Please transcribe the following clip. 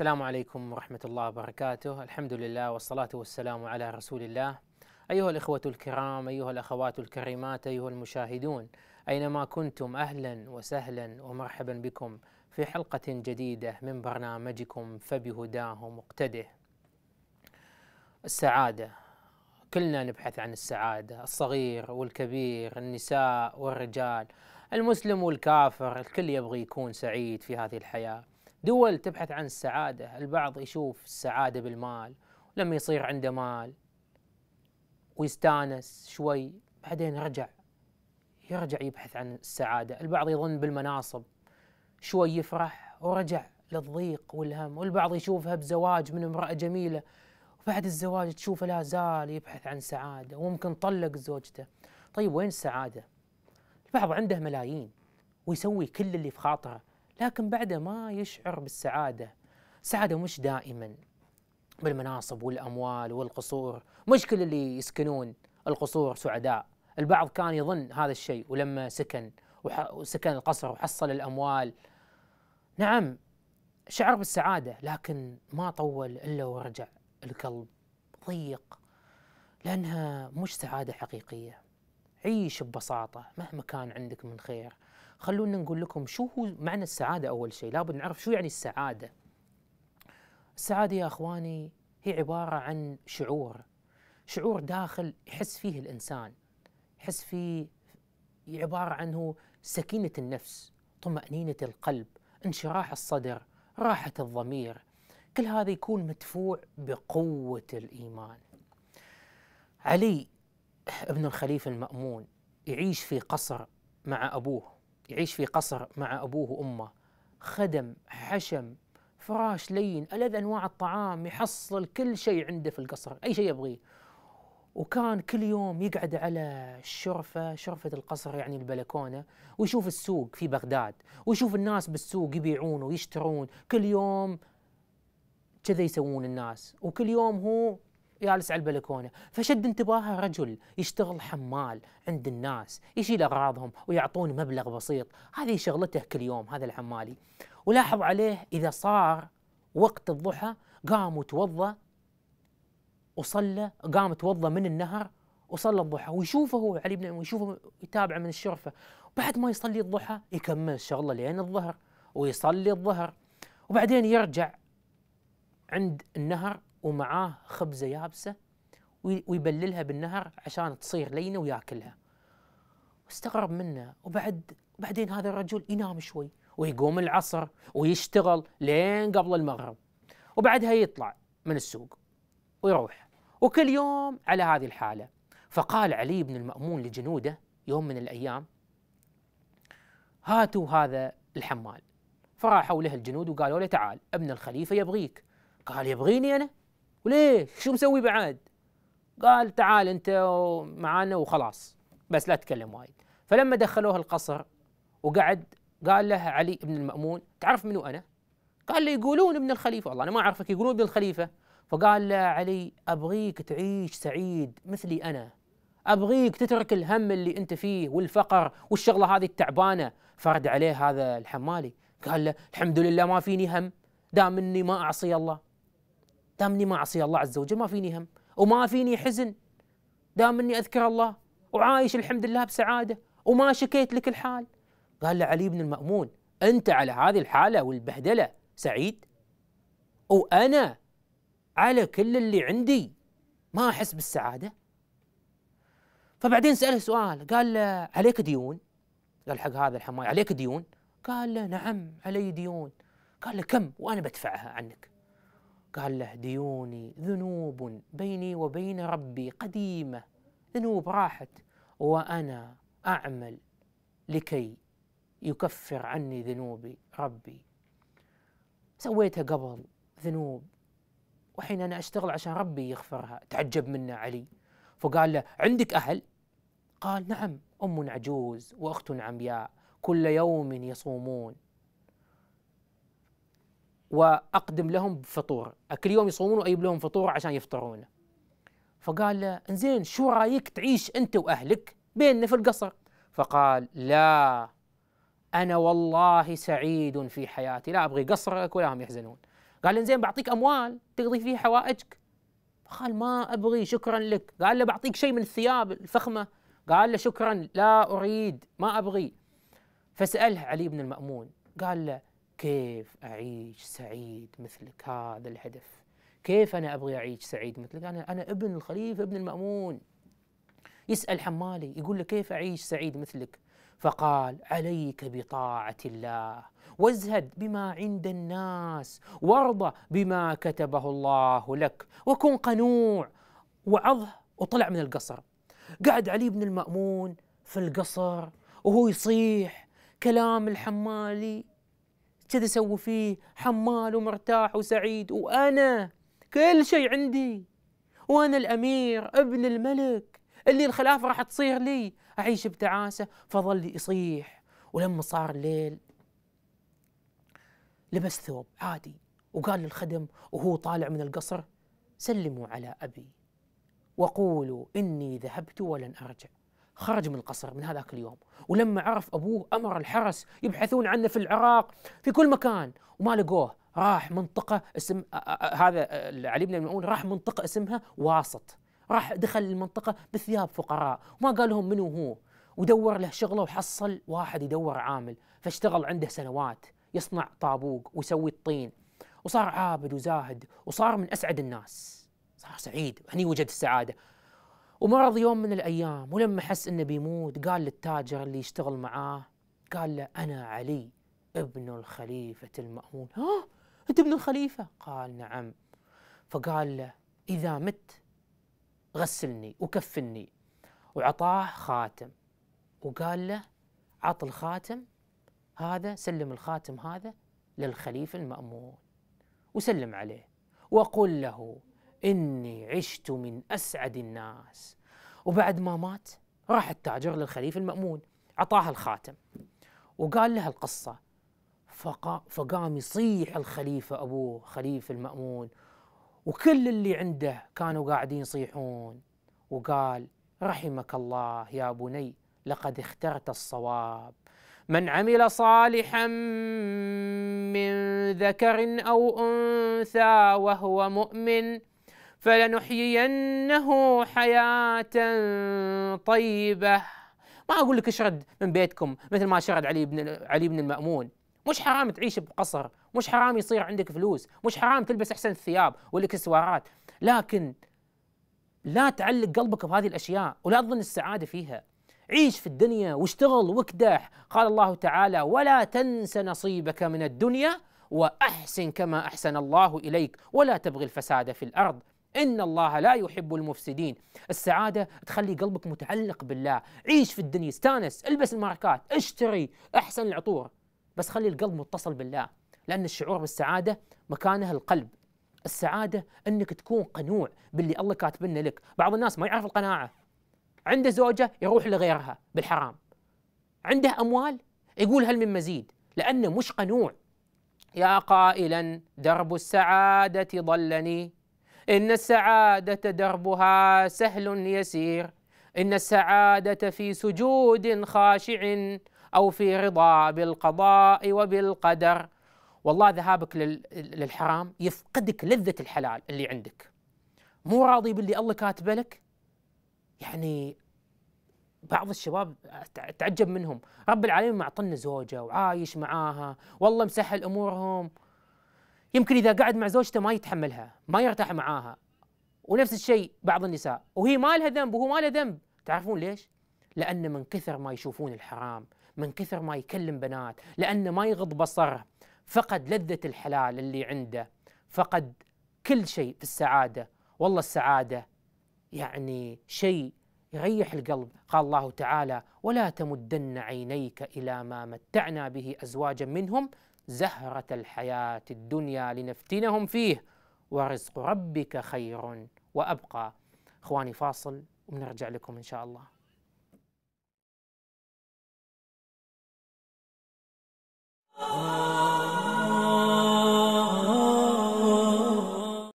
السلام عليكم ورحمة الله وبركاته، الحمد لله والصلاة والسلام على رسول الله. أيها الإخوة الكرام، أيها الأخوات الكريمات، أيها المشاهدون، أينما كنتم أهلا وسهلا ومرحبا بكم في حلقة جديدة من برنامجكم فبهداه مقتده. السعادة كلنا نبحث عن السعادة، الصغير والكبير، النساء والرجال، المسلم والكافر، الكل يبغي يكون سعيد في هذه الحياة. دول تبحث عن السعادة البعض يشوف السعادة بالمال لما يصير عنده مال ويستانس شوي بعدين رجع يرجع يبحث عن السعادة البعض يظن بالمناصب شوي يفرح ورجع للضيق والهم والبعض يشوفها بزواج من امرأة جميلة وبعد الزواج تشوفه لا زال يبحث عن سعادة وممكن طلق زوجته طيب وين السعادة؟ البعض عنده ملايين ويسوي كل اللي في خاطره لكن بعده ما يشعر بالسعاده السعاده مش دائما بالمناصب والاموال والقصور مش كل اللي يسكنون القصور سعداء البعض كان يظن هذا الشيء ولما سكن وسكن القصر وحصل الاموال نعم شعر بالسعاده لكن ما طول الا ورجع القلب ضيق لانها مش سعاده حقيقيه عيش ببساطه مهما كان عندك من خير خلونا نقول لكم شو هو معنى السعادة أول شيء لابد نعرف شو يعني السعادة السعادة يا أخواني هي عبارة عن شعور شعور داخل يحس فيه الإنسان يحس فيه عبارة عنه سكينة النفس طمأنينة القلب انشراح الصدر راحة الضمير كل هذا يكون مدفوع بقوة الإيمان علي ابن الخليفة المأمون يعيش في قصر مع أبوه يعيش في قصر مع أبوه وأمه خدم حشم فراش لين ألذ أنواع الطعام يحصل كل شيء عنده في القصر أي شيء يبغيه وكان كل يوم يقعد على الشرفة شرفة القصر يعني البلكونة ويشوف السوق في بغداد ويشوف الناس بالسوق يبيعون ويشترون كل يوم كذا يسوون الناس وكل يوم هو جالس على البلكونه فشد انتباهه رجل يشتغل حمال عند الناس يشيل اغراضهم ويعطون مبلغ بسيط هذه شغلته كل يوم هذا الحمالي ولاحظ عليه اذا صار وقت الضحى قام وتوضا وصلى قام توضا من النهر وصلى الضحى ويشوفه هو علي بن ويشوفه يتابعه من الشرفه بعد ما يصلي الضحى يكمل الشغله لين الظهر ويصلي الظهر وبعدين يرجع عند النهر ومعاه خبزه يابسه ويبللها بالنهر عشان تصير لينه وياكلها استغرب منه وبعد بعدين هذا الرجل ينام شوي ويقوم العصر ويشتغل لين قبل المغرب وبعدها يطلع من السوق ويروح وكل يوم على هذه الحاله فقال علي بن المأمون لجنوده يوم من الايام هاتوا هذا الحمال فراحوا له الجنود وقالوا له تعال ابن الخليفه يبغيك قال يبغيني انا وليه شو مسوي بعد قال تعال انت معانا وخلاص بس لا تتكلم وايد فلما دخلوه القصر وقعد قال له علي بن المأمون تعرف منو أنا؟ قال له يقولون ابن الخليفة والله أنا ما أعرفك يقولون ابن الخليفة فقال له علي أبغيك تعيش سعيد مثلي أنا أبغيك تترك الهم اللي أنت فيه والفقر والشغلة هذه التعبانة فرد عليه هذا الحمالي قال له الحمد لله ما فيني هم دام إني ما أعصي الله دام اني ما أعصي الله عز وجل ما فيني هم وما فيني حزن دام أني أذكر الله وعايش الحمد لله بسعادة وما شكيت لك الحال قال له علي بن المأمون أنت على هذه الحالة والبهدلة سعيد وأنا على كل اللي عندي ما أحس بالسعادة فبعدين سأله سؤال قال له عليك ديون قال حق هذا الحماي عليك ديون قال له نعم علي ديون قال له كم وأنا بدفعها عنك قال له ديوني ذنوب بيني وبين ربي قديمة ذنوب راحت وأنا أعمل لكي يكفر عني ذنوبي ربي سويتها قبل ذنوب وحين أنا أشتغل عشان ربي يغفرها تعجب منه علي فقال له عندك أهل؟ قال نعم أم عجوز وأخت عمياء كل يوم يصومون واقدم لهم فطور كل يوم يصومون واجيب لهم فطور عشان يفطرون فقال له انزين شو رايك تعيش انت واهلك بيننا في القصر فقال لا انا والله سعيد في حياتي لا ابغي قصرك ولا هم يحزنون قال انزين بعطيك اموال تقضي فيه حوائجك قال ما ابغي شكرا لك قال له بعطيك شيء من الثياب الفخمه قال له شكرا لا اريد ما ابغي فساله علي بن المامون قال له كيف أعيش سعيد مثلك هذا الهدف كيف أنا أبغي أعيش سعيد مثلك أنا, أنا ابن الخليفة ابن المأمون يسأل حمالي يقول له كيف أعيش سعيد مثلك فقال عليك بطاعة الله وازهد بما عند الناس وارضى بما كتبه الله لك وكن قنوع وعظه وطلع من القصر قعد علي بن المأمون في القصر وهو يصيح كلام الحمالي كذا سوي فيه حمال ومرتاح وسعيد وأنا كل شيء عندي وأنا الأمير ابن الملك اللي الخلافة راح تصير لي أعيش بتعاسة فظل يصيح ولما صار الليل لبس ثوب عادي وقال للخدم وهو طالع من القصر سلموا على أبي وقولوا إني ذهبت ولن أرجع خرج من القصر من هذاك اليوم ولما عرف أبوه أمر الحرس يبحثون عنه في العراق في كل مكان وما لقوه راح منطقة اسم هذا علي بن المؤون راح منطقة اسمها واسط راح دخل المنطقة بثياب فقراء وما قال لهم منو هو ودور له شغله وحصل واحد يدور عامل فاشتغل عنده سنوات يصنع طابوق ويسوي الطين وصار عابد وزاهد وصار من اسعد الناس صار سعيد هني وجد السعاده ومرض يوم من الأيام ولما حس أنه بيموت قال للتاجر اللي يشتغل معاه قال له أنا علي ابن الخليفة المأمون ها أنت ابن الخليفة قال نعم فقال له إذا مت غسلني وكفني وعطاه خاتم وقال له عط الخاتم هذا سلم الخاتم هذا للخليفة المأمون وسلم عليه وقل له إني عشت من أسعد الناس وبعد ما مات راح التاجر للخليفة المأمون عطاها الخاتم وقال لها القصة فقام يصيح الخليفة أبوه خليفة المأمون وكل اللي عنده كانوا قاعدين يصيحون وقال رحمك الله يا بني لقد اخترت الصواب من عمل صالحا من ذكر او انثى وهو مؤمن فلنحيينه حياة طيبة ما أقول لك اشرد من بيتكم مثل ما شرد علي بن علي بن المأمون مش حرام تعيش بقصر مش حرام يصير عندك فلوس مش حرام تلبس أحسن الثياب والإكسسوارات لكن لا تعلق قلبك بهذه الأشياء ولا تظن السعادة فيها عيش في الدنيا واشتغل واكدح قال الله تعالى ولا تنس نصيبك من الدنيا وأحسن كما أحسن الله إليك ولا تبغي الفساد في الأرض إن الله لا يحب المفسدين السعادة تخلي قلبك متعلق بالله عيش في الدنيا استانس البس الماركات اشتري أحسن العطور بس خلي القلب متصل بالله لأن الشعور بالسعادة مكانها القلب السعادة أنك تكون قنوع باللي الله كاتبنا لك بعض الناس ما يعرف القناعة عنده زوجة يروح لغيرها بالحرام عنده أموال يقول هل من مزيد لأنه مش قنوع يا قائلا درب السعادة ضلني إن السعادة دربها سهل يسير إن السعادة في سجود خاشع أو في رضا بالقضاء وبالقدر والله ذهابك للحرام يفقدك لذة الحلال اللي عندك مو راضي باللي الله كاتبه لك يعني بعض الشباب تعجب منهم رب العالمين معطلنا زوجة وعايش معاها والله مسهل أمورهم يمكن اذا قعد مع زوجته ما يتحملها ما يرتاح معاها ونفس الشيء بعض النساء وهي ما لها ذنب وهو ما له ذنب تعرفون ليش لان من كثر ما يشوفون الحرام من كثر ما يكلم بنات لانه ما يغض بصره فقد لذه الحلال اللي عنده فقد كل شيء في السعاده والله السعاده يعني شيء يريح القلب قال الله تعالى ولا تمدن عينيك الى ما متعنا به ازواجا منهم زهرة الحياة الدنيا لنفتنهم فيه ورزق ربك خير وأبقى إخواني فاصل ونرجع لكم إن شاء الله Oh